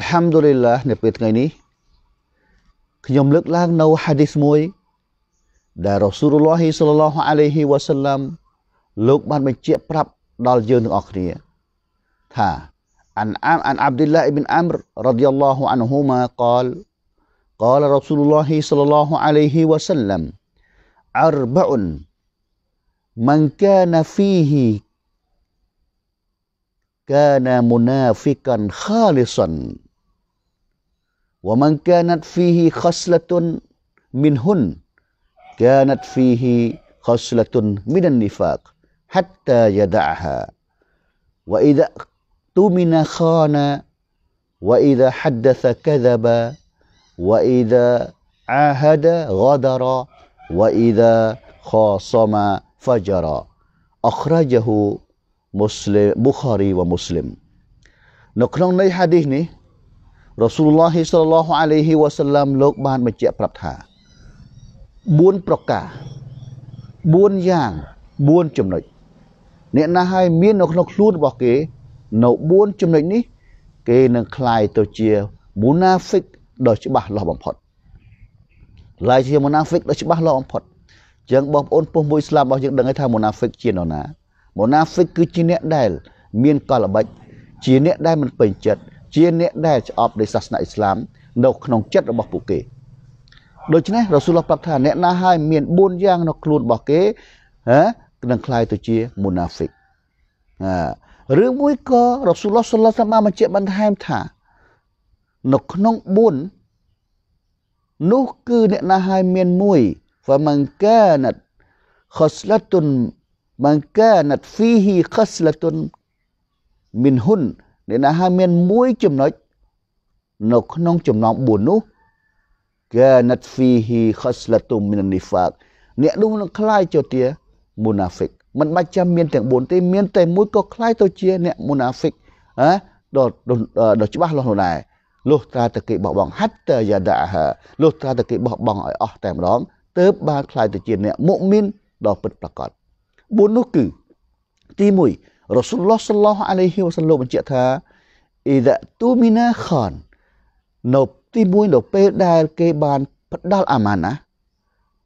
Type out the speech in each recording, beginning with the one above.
Alhamdulillah ini នៅពេលថ្ងៃនេះខ្ញុំលើកឡើងនៅ hadith មួយដែល Rasulullah sallallahu alaihi wasallam លោកបានបញ្ជាក់ប្រាប់ដល់យើងទាំងអស់គ្នាថា ha, an am an abdullah ibn amr radhiyallahu anhu ma qal qal rasulullah sallallahu alaihi wasallam arba'un man kana fihi kana munafikan khalisan ومن كانت فيه خصلة منهن كانت فيه خصلة من النفاق حتى يدعها وإذا اؤتمن خان وإذا حدث كذب وإذا عاهد غدر وإذا خاصم فجر أخرجه مسلم بخاري ومسلم នៅក្នុងន័យហាឌីសនេះរ៉ាស៊ូលឡោះសល្លោះអាឡៃហ៊ីវ៉ាសាឡាមលោកបានបញ្ជាក់ប្រាប់ថា4ប្រការ4យ៉ាង4ចំណុចអ្នកណាហើយមាននៅក្នុងខ្លួនរបស់គេនៅ4ចំណុចនេះ គេនឹងคลายទៅជាមូណាហ្វិកដ៏ច្បាស់លាស់បំផុតឡាយជាមូណាហ្វិកដ៏ច្បាស់លាស់បំផុតអញ្ចឹងបងប្អូនពុះមួយស្លាប់របស់យើងដឹងថាមូណាហ្វិក ជានរណាមូណាហ្វិកគឺជាអ្នកដែល មានកលល្បិចជាអ្នក ដែលមិនពេញចិត្តជាអ្នកដែលឆ្អប់ដោយសាសនាអ៊ីស្លាមនៅក្នុងចិត្តរបស់ពួកគេដូច្នេះរ៉ាស៊ូលប្រាប់ថាអ្នកណាហើយមាន4យ៉ាងនៅខ្លួនរបស់គេហ៎នឹងคล้ายទៅជាមូណាហ្វិកហ៎ឬមួយក៏រ៉ាស៊ូលសុលឡាសមាបញ្ជាក់បន្ថែមថានៅក្នុង4នោះគឺអ្នកណាហើយមានមួយហ្វាមង្កាណាត់ខស្លាតុនមង្កាណាត់ហ្វីហ៊ីខស្លាតុនមីនហ៊ុននេះណាហើយមានមួយចំណុចនៅក្នុងចំណង4នោះកាណាត់ហ្វីហ៊ីខស្លាតុមមីននីហ្វាកអ្នកនោះនឹងคล้ายទៅជាមូណាហ្វិកមិនបាច់ចាំមានទាំង4ទេមានតែមួយក៏คล้ายទៅជាអ្នកមូណាហ្វិកហ៎ដល់ដល់ច្បាស់លាស់នោះដែរលុះត្រាតែគេបោះបង់ហាត់តយ៉ាដាហាលុះត្រាតែគេបោះបង់ឲ្យអស់តែម្ដងទើបបានคล้ายទៅជាអ្នកមុមីនដល់ពិតប្រាកដ4នោះគឺទី1រ៉ូស៊ុលឡោះសឡោះអាឡៃហ៊ីវ៉ាសឡូបញ្ជាក់ថាអ៊ីដាទូមីណាខននៅទីមួយនៅពេលដែលគេបាន ផ្ដល់អាម៉ាណា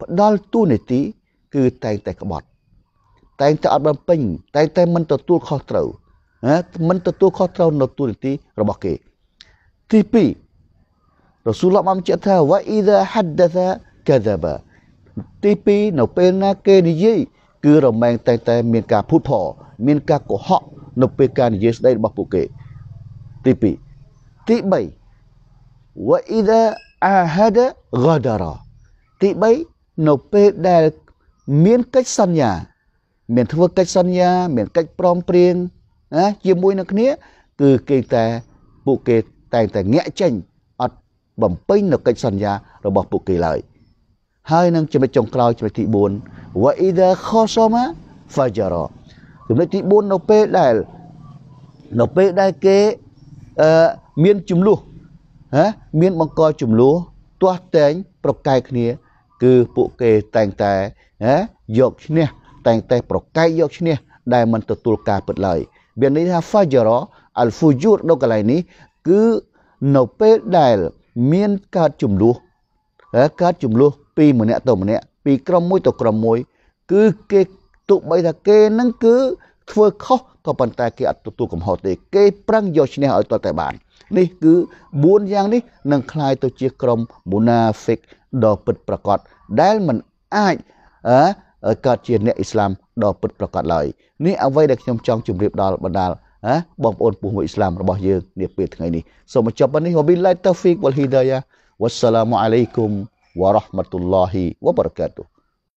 ផ្ដល់ទូនីតិគឺតែងតែក្បត់ តែងតែអត់បំពេញ តែងតែមិនទទួលខុសត្រូវណាមិនទទួលខុសត្រូវនៅទូនីតិរបស់គេទី2រ៉ូស៊ូលឡោះបានបញ្ជាក់ថាវ៉ាអ៊ីដាហាត់ដាសាកាដាបាទី2នៅពេលណាគេនិយាយគឺរមែងតែងតែមានការភូតភរមានការកុហកនៅពេលការនិយាយស្ដីរបស់ពួកគេទី2ទី3 wa idha ahada ghadara ទី3នៅពេលដែលមានកិច្ចសន្យាមានធ្វើកិច្ចសន្យា មានកិច្ចព្រមព្រៀងណាជាមួយនឹងគ្នាគឺគេតែពួកគេតែងតែងាក់ចេញអត់បំពេញ នៅកិច្ចសន្យារបស់ពួកគេឡើយ ហើយនឹងចំណុចចុងក្រោយចំណុចទី4 wa idha khosama fajara ចំណុចទី4នៅពេលដែលនៅពេលដែលគេអឺមានចំនួនហ៎មានបង្កចំនួនទាស់តែង ប្រកែកគ្នាគឺពួកគេតែងតែហ៎យកឈ្នះតែងតែប្រកែកយកឈ្នះដែលมันទទួលការពិតឡើយមានន័យថា Fajara al-Fujur នៅកន្លែងនេះគឺនៅពេលដែល មានកើតចំនួនកើតចំនួនពីម្នាក់ទៅម្នាក់ពីក្រុមមួយ ទៅក្រុមមួយ គឺគេទោះបីថាគេនឹងគឺធ្វើខុសក៏ប៉ុន្តែគេអត់ទទួលកំហុសទេ គេ ប្រឹងយកឈ្នះឲ្យទាល់តែបាន នេះគឺ4យ៉ាងនេះនឹងคล้ายទៅជាក្រុម Munafiq ដ៏ពិតប្រាកដដែលមិនអាចអឺកើតជាអ្នកអ៊ីស្លាមដ៏ពិតប្រាកដឡើយនេះអ្វីដែលខ្ញុំចង់ជម្រាបដល់បណ្ដាលណាបងប្អូនពុះមួយអ៊ីស្លាមរបស់យើងនាពេលថ្ងៃនេះសូមបញ្ចប់នេះវប៊ីឡាយតាហ្វីកវលហ៊ីដាយ៉ាវ៉ាសឡាមអាឡៃគុំវ៉ារ៉ាហ្មាតុលឡាហ៊ីវ៉ាបារកាតុ